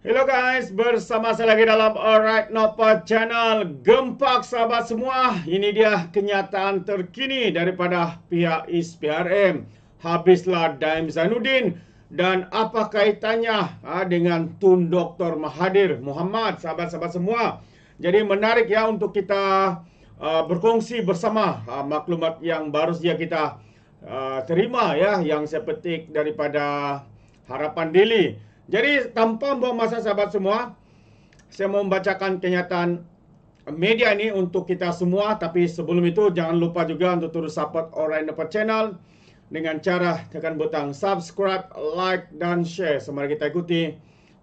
Hello guys, bersama saya lagi dalam Alright Notepad channel Gempak sahabat semua Ini dia kenyataan terkini daripada pihak ISPRM Habislah Daim Zainuddin Dan apa kaitannya ha, dengan Tun Dr. Mahathir Muhammad Sahabat-sahabat semua Jadi menarik ya untuk kita uh, berkongsi bersama uh, Maklumat yang baru saja kita uh, terima ya Yang saya petik daripada Harapan Daily jadi tanpa membuang masa sahabat semua, saya mau membacakan kenyataan media ini untuk kita semua. Tapi sebelum itu jangan lupa juga untuk terus support Orang Dapat Channel dengan cara tekan butang subscribe, like dan share. Semoga kita ikuti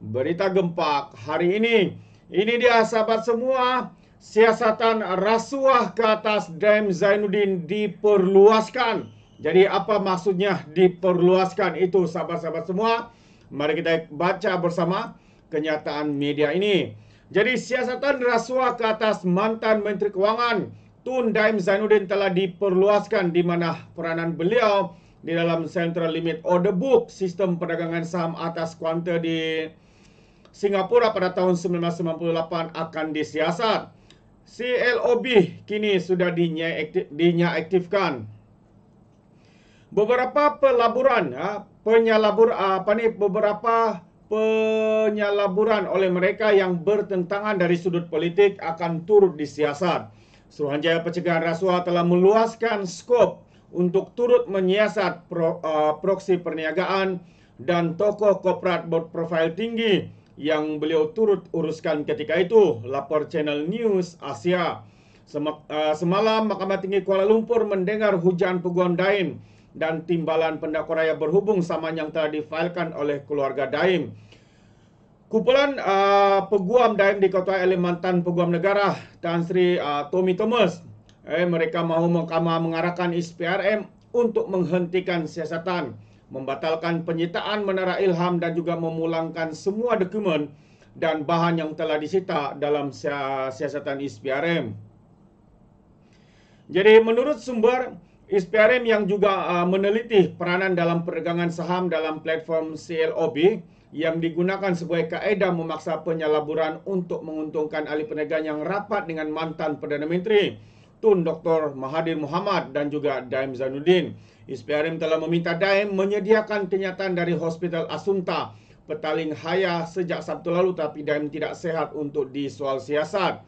berita gempak hari ini. Ini dia sahabat semua, siasatan rasuah ke atas Daim Zainuddin diperluaskan. Jadi apa maksudnya diperluaskan itu sahabat-sahabat semua? Mari kita baca bersama kenyataan media ini. Jadi siasatan rasuah ke atas mantan Menteri Kewangan Tun Daim Zainuddin telah diperluaskan di mana peranan beliau di dalam Central Limit Order Book sistem perdagangan saham atas kuanta di Singapura pada tahun 1998 akan disiasat. CLOB kini sudah dinyaktifkan. Dinyaktif, beberapa pelaburan ya penyalabur ha, apa ni beberapa penyalaburan oleh mereka yang bertentangan dari sudut politik akan turut disiasat. Suruhanjaya Pencegahan Rasuah telah meluaskan skop untuk turut menyiasat pro, uh, proksi perniagaan dan tokoh korporat berprofil tinggi yang beliau turut uruskan ketika itu, lapor channel News Asia. semalam, Mahkamah Tinggi Kuala Lumpur mendengar hujan peguam dain dan timbalan pendakwa raya berhubung saman yang telah difailkan oleh keluarga Daim. Kumpulan uh, peguam Daim di Ketua Kalimantan Peguam Negara Tan Sri uh, Tommy Thomas eh, mereka mahu mahkamah mengarahkan SPRM untuk menghentikan siasatan membatalkan penyitaan Menara Ilham dan juga memulangkan semua dokumen dan bahan yang telah disita dalam siasatan SPRM. Jadi menurut sumber SPRM yang juga uh, meneliti peranan dalam perdagangan saham dalam platform CLOB yang digunakan sebagai kaedah memaksa penyalaburan untuk menguntungkan ahli perniagaan yang rapat dengan mantan Perdana Menteri Tun Dr. Mahathir Mohamad dan juga Daim Zainuddin. SPRM telah meminta Daim menyediakan kenyataan dari Hospital Asunta Petaling Haya sejak Sabtu lalu tapi Daim tidak sehat untuk disoal siasat.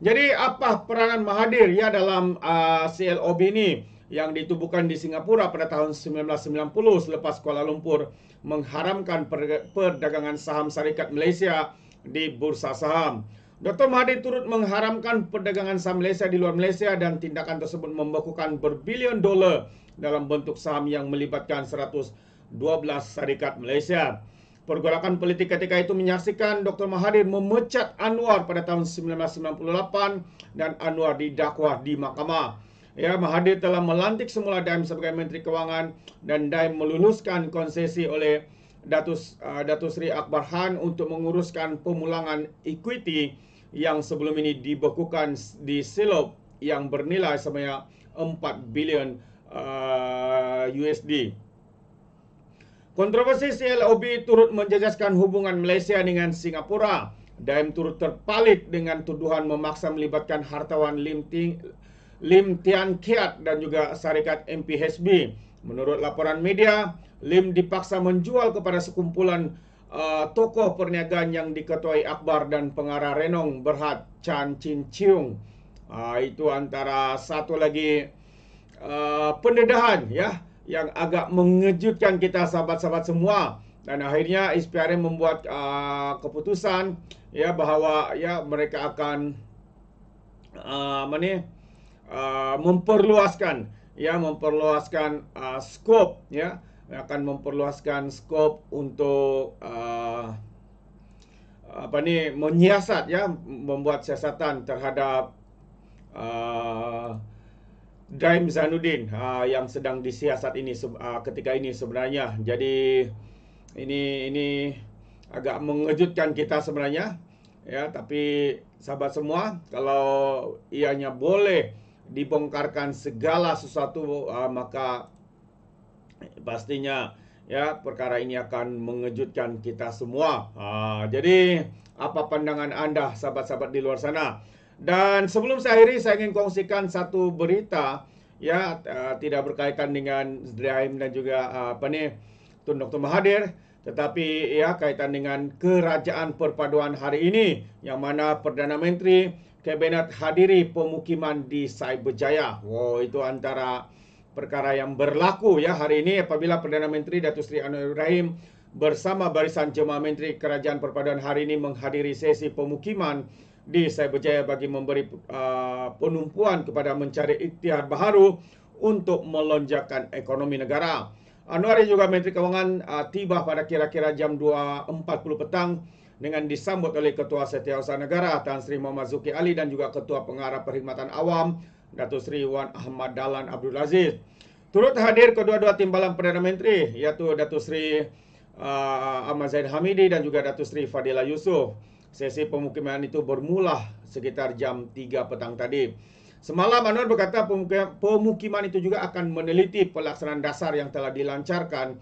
Jadi apa peranan Mahathir ya dalam uh, CLOB ini? yang ditubuhkan di Singapura pada tahun 1990 selepas Kuala Lumpur mengharamkan perdagangan saham syarikat Malaysia di bursa saham. Dr. Mahathir turut mengharamkan perdagangan saham Malaysia di luar Malaysia dan tindakan tersebut membekukan berbilion dolar dalam bentuk saham yang melibatkan 112 syarikat Malaysia. Pergolakan politik ketika itu menyaksikan Dr. Mahathir memecat Anwar pada tahun 1998 dan Anwar didakwa di mahkamah ya Mahathir telah melantik semula Daim sebagai menteri kewangan dan Daim meluluskan konsesi oleh Datus uh, Datu Sri Akbar Khan untuk menguruskan pemulangan equity yang sebelum ini dibekukan di Silop yang bernilai sebanyak 4 bilion USD. Uh, Kontroversi CLOB turut menjejaskan hubungan Malaysia dengan Singapura. Daim turut terpalit dengan tuduhan memaksa melibatkan hartawan Lim Ting, Lim Tian Kiat dan juga syarikat MPHB. Menurut laporan media, Lim dipaksa menjual kepada sekumpulan uh, tokoh perniagaan yang diketuai Akbar dan pengarah Renong Berhad Chan Chin Chiung. Uh, itu antara satu lagi uh, pendedahan ya yang agak mengejutkan kita sahabat-sahabat semua dan akhirnya SPRM membuat uh, keputusan ya bahawa ya mereka akan uh, apa Uh, memperluaskan ya memperluaskan uh, scope ya akan memperluaskan scope untuk uh, apa nih menyiasat ya membuat siasatan terhadap uh, Daim Zainuddin uh, yang sedang disiasat ini uh, ketika ini sebenarnya. Jadi ini ini agak mengejutkan kita sebenarnya ya tapi sahabat semua kalau ianya boleh dibongkarkan segala sesuatu uh, maka pastinya ya perkara ini akan mengejutkan kita semua. Uh, jadi apa pandangan anda sahabat-sahabat di luar sana? Dan sebelum saya akhiri saya ingin kongsikan satu berita ya uh, tidak berkaitan dengan Zdraim dan juga uh, apa nih Tun Dr. Mahathir tetapi ya kaitan dengan kerajaan perpaduan hari ini yang mana Perdana Menteri kabinet hadiri pemukiman di Cyberjaya. Wow, itu antara perkara yang berlaku ya hari ini apabila Perdana Menteri Datuk Seri Anwar Ibrahim bersama barisan jemaah menteri kerajaan perpaduan hari ini menghadiri sesi pemukiman di Cyberjaya bagi memberi uh, penumpuan kepada mencari ikhtiar baru untuk melonjakkan ekonomi negara. Anwar juga Menteri Kewangan uh, tiba pada kira-kira jam 2.40 petang dengan disambut oleh Ketua Setiausaha Negara Tan Sri Muhammad Zuki Ali dan juga Ketua Pengarah Perkhidmatan Awam Datuk Sri Wan Ahmad Dalan Abdul Aziz. Turut hadir kedua-dua timbalan Perdana Menteri iaitu Datuk Sri uh, Ahmad Zaid Hamidi dan juga Datuk Sri Fadila Yusof. Sesi pemukiman itu bermula sekitar jam 3 petang tadi. Semalam Anwar berkata pemukiman itu juga akan meneliti pelaksanaan dasar yang telah dilancarkan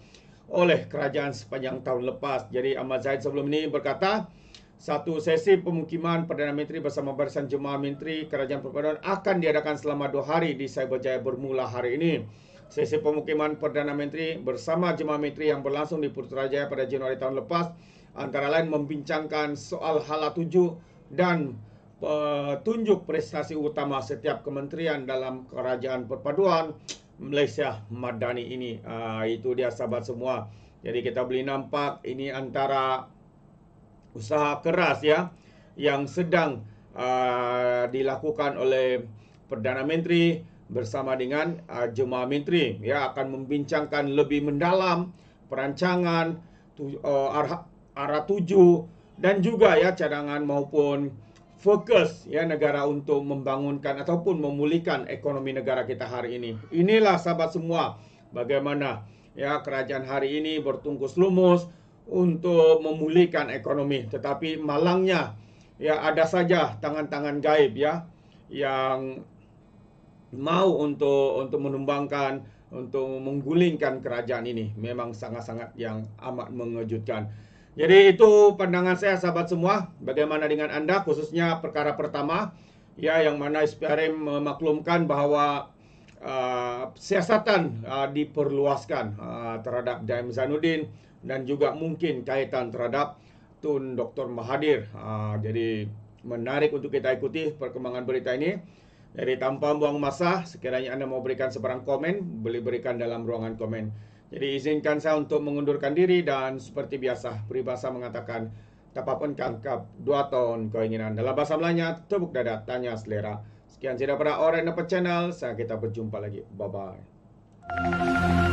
oleh kerajaan sepanjang tahun lepas. Jadi Ahmad Zaid sebelum ini berkata, satu sesi pemukiman Perdana Menteri bersama Barisan Jemaah Menteri Kerajaan Perpaduan akan diadakan selama dua hari di Cyberjaya bermula hari ini. Sesi pemukiman Perdana Menteri bersama Jemaah Menteri yang berlangsung di Putrajaya pada Januari tahun lepas antara lain membincangkan soal hala tuju dan petunjuk eh, prestasi utama setiap kementerian dalam Kerajaan Perpaduan Malaysia Madani ini. Uh, itu dia sahabat semua. Jadi kita boleh nampak ini antara usaha keras ya yang sedang uh, dilakukan oleh Perdana Menteri bersama dengan uh, jemaah menteri ya akan membincangkan lebih mendalam perancangan tu, uh, arah arah tuju dan juga ya cadangan maupun fokus ya negara untuk membangunkan ataupun memulihkan ekonomi negara kita hari ini. Inilah sahabat semua bagaimana ya kerajaan hari ini bertungkus lumus untuk memulihkan ekonomi. Tetapi malangnya ya ada saja tangan-tangan gaib ya yang mau untuk untuk menumbangkan untuk menggulingkan kerajaan ini memang sangat-sangat yang amat mengejutkan. Jadi itu pandangan saya sahabat semua bagaimana dengan anda khususnya perkara pertama ya yang mana SPRM memaklumkan bahwa uh, siasatan uh, diperluaskan uh, terhadap Daim Zanuddin dan juga mungkin kaitan terhadap Tun Dr. Mahadir. Uh, jadi menarik untuk kita ikuti perkembangan berita ini. Jadi tanpa buang masa, sekiranya anda mau berikan sebarang komen, boleh berikan dalam ruangan komen. Jadi izinkan saya untuk mengundurkan diri dan seperti biasa peribahasa mengatakan tak pun kangkap dua tahun keinginan dalam bahasa Melayu tepuk dada tanya selera. Sekian sudah pada orang dapat channel saya kita berjumpa lagi bye bye.